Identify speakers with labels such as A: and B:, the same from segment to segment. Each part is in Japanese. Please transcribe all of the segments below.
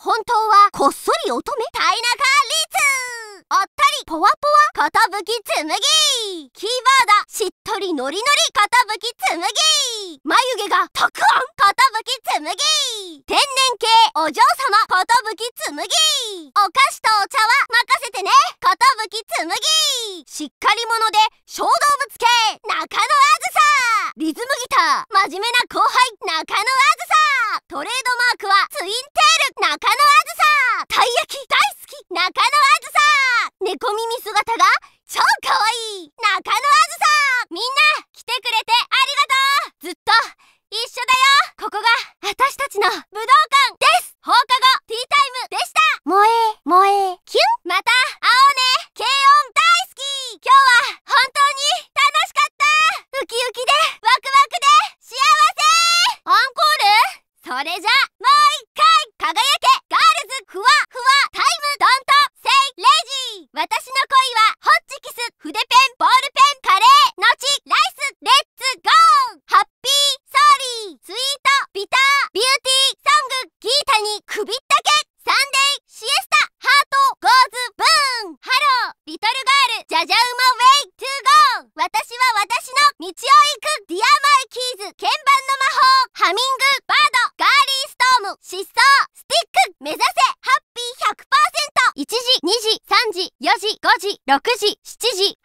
A: 本当はこっそり乙女たいなかりつおったりぽわぽわかたぶきつむぎキーワードしっとりノリノリかたぶきつむぎ眉毛がたくあんかたぶきつむぎ天然系お嬢様かたぶきつむぎお菓子とお茶は任せてねかたぶきつむぎしっかり者で小動物系中野あずさリズムギター真面目な後輩中野あずさちの武道館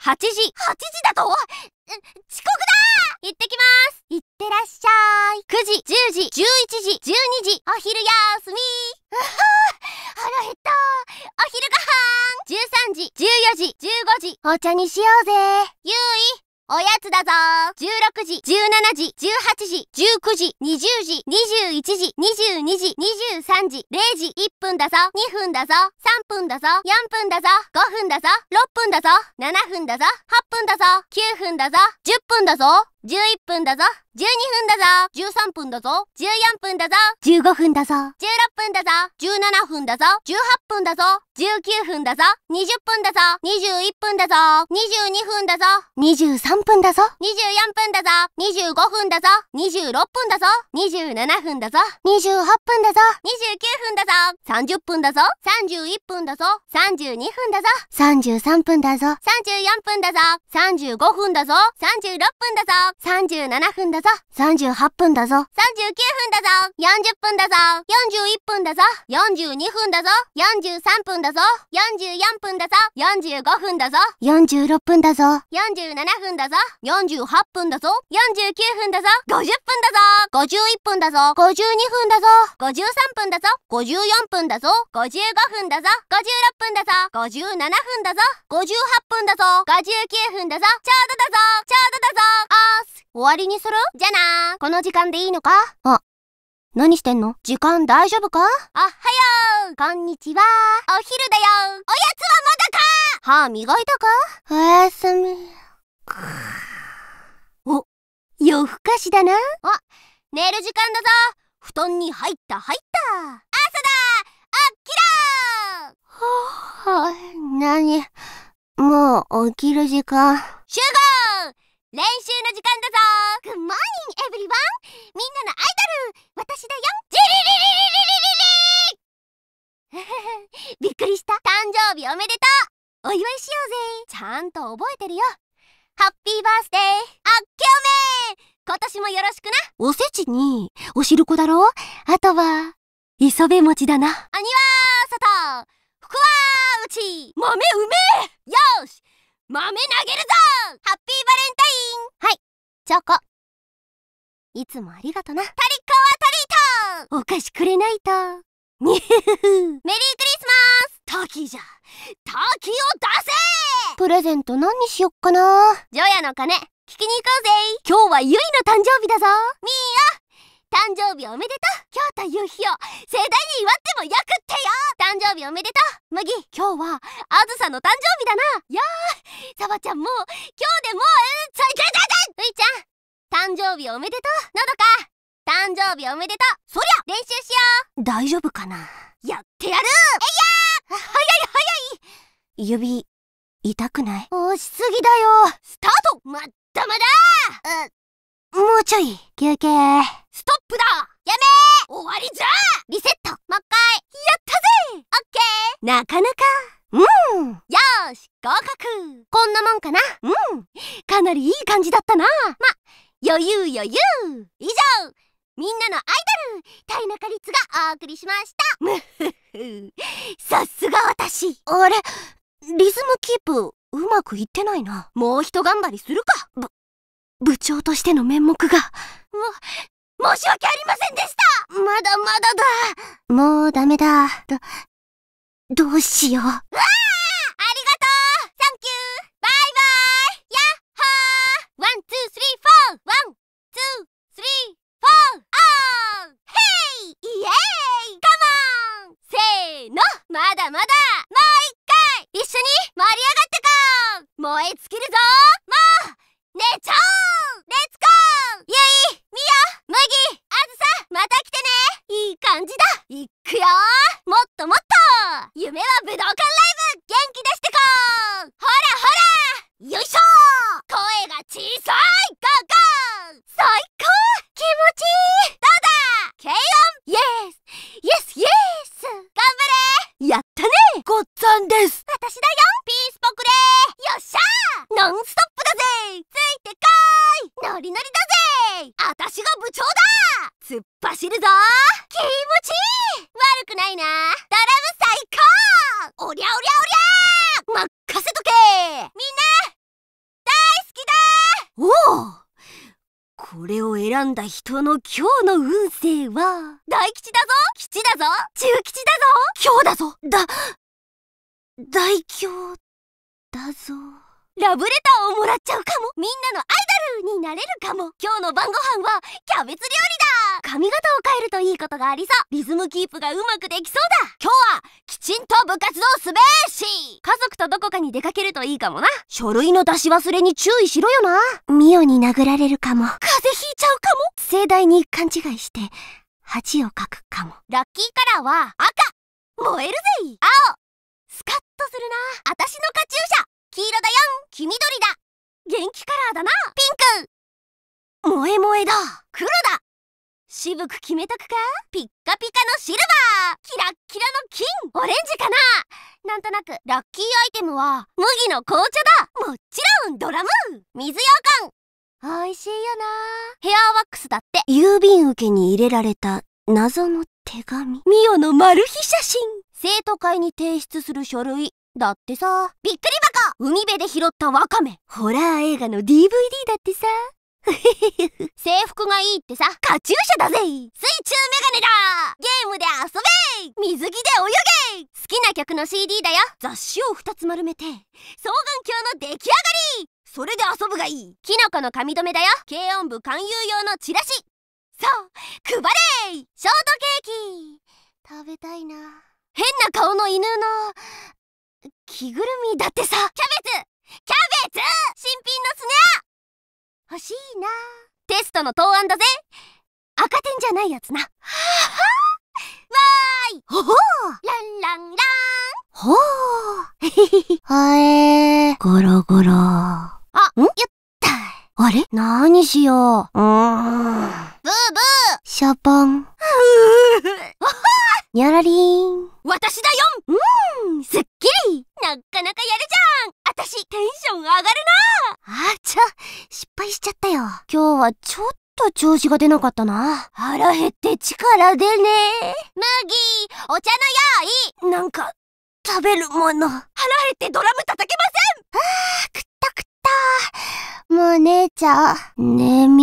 A: 8時 !8 時だと遅刻だ行ってきます行ってらっしゃい !9 時、10時、11時、12時、お昼休みうは腹減ったお昼ごはん !13 時、14時、15時、お茶にしようぜゆいおやつだぞ16時、17時、18時、19時、20時、21時、22時、23時、0時、1分だぞ2分だぞ3分だぞ4分だぞ5分だぞ6分だぞ7分だぞ8分だぞ9分だぞ10分だぞ11分だぞ12分だぞ13分だぞ14分だぞ15分だぞ16分だぞ17分だぞ18分だぞ19分だぞ20分だぞ21分だぞ22分だぞ23分だぞ24分だぞ25分だぞ26分だぞ27分だぞ28分だぞ29分だぞ30分だぞ31分だぞ32分だぞ33分だぞ34分だぞ35分だぞ36分だぞ37分だぞ38分だぞ39分だぞ40分だぞ41分だぞ42分だぞ43分だぞ44分だぞ45分だぞ46分だぞ47分だぞ48分だぞ49分だぞ50分だぞ51分だぞ52分だぞ53分だぞ54分だぞ55分だぞ56分だぞ57分だぞ58分だぞ59分だぞちょうどだぞちょうどだぞます終わりにするじゃなこの時間でいいのかあ、何してんの時間大丈夫かおはようこんにちはお昼だよおやつはまだか歯磨いたかおやすみ。お、夜更かしだな。あ、寝る時間だぞ布団に入った入った朝だあ起きーはあ、なに、もう起きる時間。集合練習の時間だぞ Good morning, e v みんなのアイドル私だよジリリリリリリリびっくりした誕生日おめでとうお祝いしようぜちゃんと覚えてるよハッピーバースデーあっけおめ今年もよろしくなおせちにおしるこだろあとは磯辺餅だな兄は外福はうち豆うめえよし豆投げるぞハッピーバレンタインはいチョコいつもありがとなタリッコはタリートお菓子くれないと メリークリスマスターキーじゃターキーを出せプレゼント何にしよっかなジョヤの鐘聞きに行こうぜ今日はゆいの誕生日だぞみーよ誕生日おめでとう今日という日を盛大に祝ってもよくってよ誕生日おめでとう麦今日はあずさの誕生日だないやーサバちゃんもう今日でもうえー、最低だだういちゃん誕生日おめでとうのどか誕生日おめでとうそりゃ練習しよう大丈夫かなやってやるえいやー早い早い指痛くない押しすぎだよスタートまだまだもうちょい休憩ストップだやめ終わりじゃリセットもっかいやったぜオッケーなかなかうんよし合格こんなもんかなうんかなりいい感じだったなま余裕余裕以上みんなのアイドルタ中ナがお送りしましたむふふさすが私あれリズムキープうまくいってないなもう一頑張りするかぶ部長としての面目が。も、申し訳ありませんでしたまだまだだもうダメだ。ど、どうしよう。うわあありがとうサンキューバイバイヤッホーワン、ツー、スリー、フォーワン、ツー、スリー、フォーオーヘイイエーイカモンせーのまだまだもう一回一緒に盛り上がってこう燃え尽きるぞあたしが部長だ突っ走るぞ気持ちいい悪くないなドラム最高おりゃおりゃおりゃ任せとけみんな大好きだおおこれを選んだ人の今日の運勢は大吉だぞ吉だぞ中吉だぞ今日だぞだ大凶だぞラブレターをもらっちゃうかもみんなのアイになれるかも今日の晩ご飯はキャベツ料理だ髪型を変えるといいことがありそうリズムキープがうまくできそうだ今日はきちんと部活をすべし家族とどこかに出かけるといいかもな書類の出し忘れに注意しろよなミオに殴られるかも風邪ひいちゃうかも盛大に勘違いして恥をかくかもラッキーカラーは赤燃えるぜ青スカッとするな私のカチューシャ黄色だよん黄緑だ元気カラーだなピンク萌え萌えだ黒だ渋く決めとくかピッカピカのシルバーキラッキラの金オレンジかななんとなくラッキーアイテムは麦の紅茶だもちろんドラム水羊羹美味しいよなヘアワックスだって郵便受けに入れられた謎の手紙ミオのマル秘写真生徒会に提出する書類だってさびっくり箱海辺で拾ったワカメホラー映画の DVD だってさ 制服がいいってさカチューシャだぜ水中メガネだゲームで遊べ水着で泳げ好きな曲の CD だよ雑誌を2つ丸めて双眼鏡の出来上がりそれで遊ぶがいいキノコの髪留めだよ軽音部勧誘用のチラシそう配れショートケーキ食べたいな変な顔の犬の着ぐるみだってさキャベツキャベツ新品のスネア欲しいなテストの答案だぜ赤点じゃないやつなはーいほほランランランほへはえー ゴロゴロあんやったあれ何しよううんブーブーシャポン ャラリーン私だようんすっきりなかなかやるじゃん私テンション上がるなあちゃ失敗しちゃったよ今日はちょっと調子が出なかったな腹減って力出ね麦お茶の用意なんか食べるもの腹減ってドラム叩けませんあーったくったもう姉ちゃん眠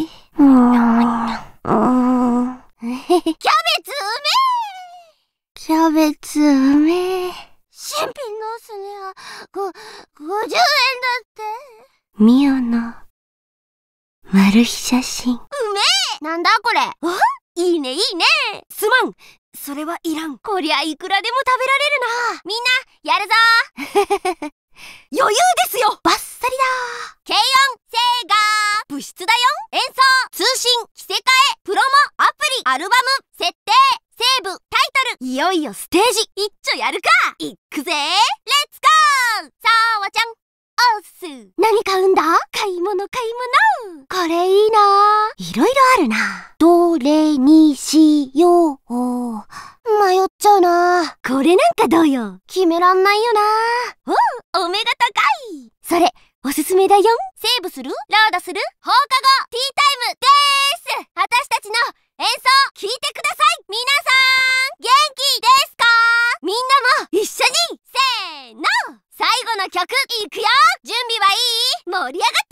A: いうんキャベツうめえシャベツうめえ。新品のおネア、は、ご、50円だって。ミオの、マル秘写真。うめえなんだこれおいいねいいねすまんそれはいらん。こりゃいくらでも食べられるなみんな、やるぞ 余裕ですよバッサリだ軽音よステージいっちょやるかいくぜレッツゴーさわちゃんおす何買うんだ買い物買い物これいいないろいろあるなどれにしよう迷っちゃうなこれなんかどうよ決めらんないよなおお目が高いそれおすすめだよセーブするロードする放課後ティータイムです私たちの演奏聞いてください皆さん元気ですかみんなも一緒にせーの最後の曲いくよ準備はいい盛り上がっ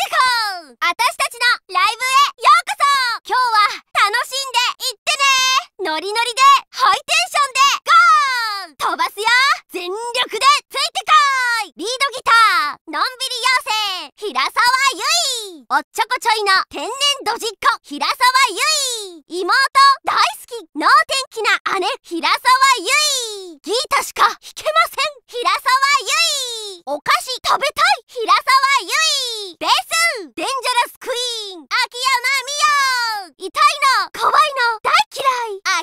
A: な姉平沢ゆいギータしか弾けません平沢ゆいお菓子食べたい平沢ゆいベースデンジャラスクイーン秋山美代痛いの怖いの大嫌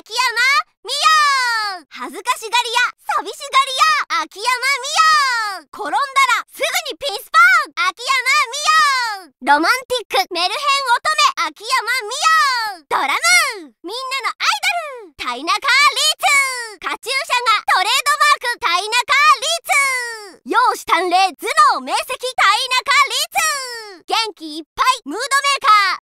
A: い秋山美代恥ずかしがりや寂しがりや秋山美代転んだらすぐにピンスパン秋山美代ロマン